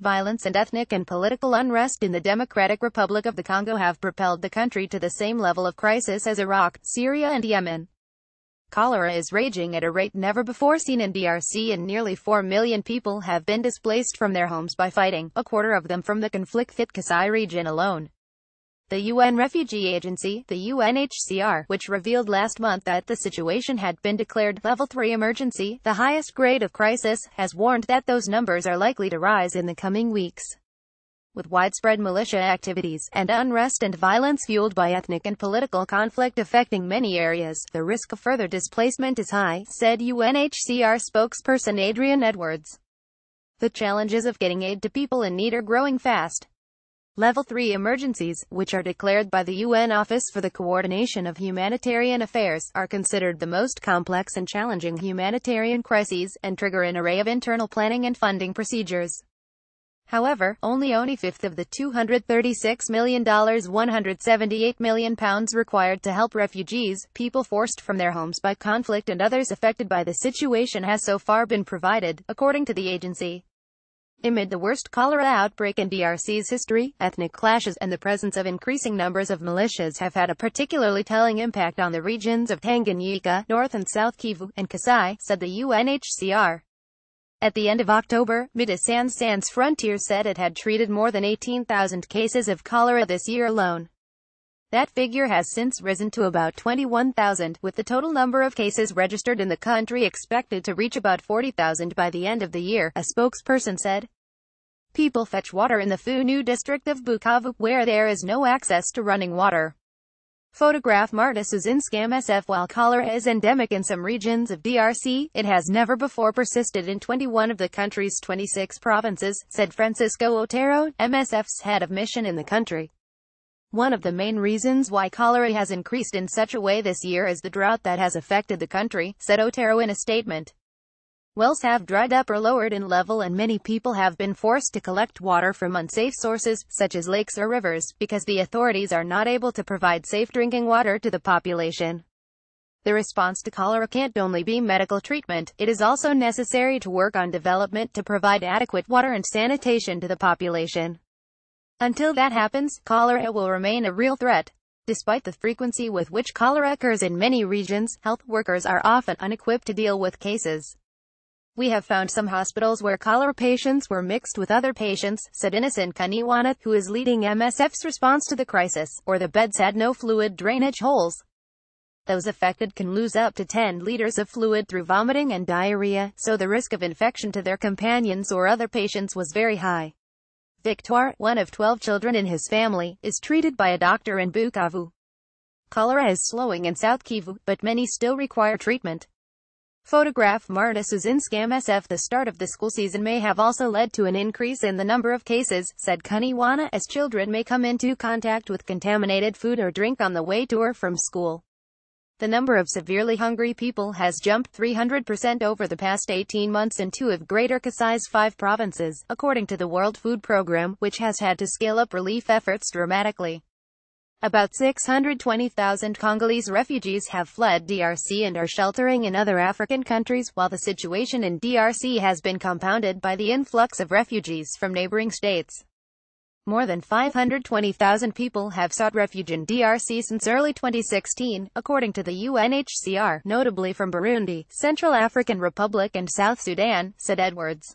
Violence and ethnic and political unrest in the Democratic Republic of the Congo have propelled the country to the same level of crisis as Iraq, Syria and Yemen. Cholera is raging at a rate never before seen in DRC and nearly 4 million people have been displaced from their homes by fighting, a quarter of them from the conflict-hit Kasai region alone. The UN Refugee Agency, the UNHCR, which revealed last month that the situation had been declared level 3 emergency, the highest grade of crisis, has warned that those numbers are likely to rise in the coming weeks with widespread militia activities and unrest and violence fueled by ethnic and political conflict affecting many areas, the risk of further displacement is high, said UNHCR spokesperson Adrian Edwards. The challenges of getting aid to people in need are growing fast. Level 3 emergencies, which are declared by the UN Office for the Coordination of Humanitarian Affairs, are considered the most complex and challenging humanitarian crises, and trigger an array of internal planning and funding procedures. However, only only fifth of the $236 million £178 million required to help refugees, people forced from their homes by conflict and others affected by the situation has so far been provided, according to the agency. Amid the worst cholera outbreak in DRC's history, ethnic clashes and the presence of increasing numbers of militias have had a particularly telling impact on the regions of Tanganyika, North and South Kivu, and Kasai, said the UNHCR. At the end of October, Médecins Sans Frontier said it had treated more than 18,000 cases of cholera this year alone. That figure has since risen to about 21,000, with the total number of cases registered in the country expected to reach about 40,000 by the end of the year, a spokesperson said. People fetch water in the Funu district of Bukavu, where there is no access to running water. Photograph is in SF While cholera is endemic in some regions of DRC, it has never before persisted in 21 of the country's 26 provinces, said Francisco Otero, MSF's head of mission in the country. One of the main reasons why cholera has increased in such a way this year is the drought that has affected the country, said Otero in a statement. Wells have dried up or lowered in level and many people have been forced to collect water from unsafe sources, such as lakes or rivers, because the authorities are not able to provide safe drinking water to the population. The response to cholera can't only be medical treatment, it is also necessary to work on development to provide adequate water and sanitation to the population. Until that happens, cholera will remain a real threat. Despite the frequency with which cholera occurs in many regions, health workers are often unequipped to deal with cases. We have found some hospitals where cholera patients were mixed with other patients, said Innocent Kaniwanath, who is leading MSF's response to the crisis, or the beds had no fluid drainage holes. Those affected can lose up to 10 liters of fluid through vomiting and diarrhea, so the risk of infection to their companions or other patients was very high. Victor, one of 12 children in his family, is treated by a doctor in Bukavu. Cholera is slowing in South Kivu, but many still require treatment. Photograph Marta Suzinska SF The start of the school season may have also led to an increase in the number of cases, said Kuniwana, as children may come into contact with contaminated food or drink on the way to or from school. The number of severely hungry people has jumped 300% over the past 18 months in two of Greater Kasai's five provinces, according to the World Food Program, which has had to scale up relief efforts dramatically. About 620,000 Congolese refugees have fled DRC and are sheltering in other African countries, while the situation in DRC has been compounded by the influx of refugees from neighboring states. More than 520,000 people have sought refuge in DRC since early 2016, according to the UNHCR, notably from Burundi, Central African Republic and South Sudan, said Edwards.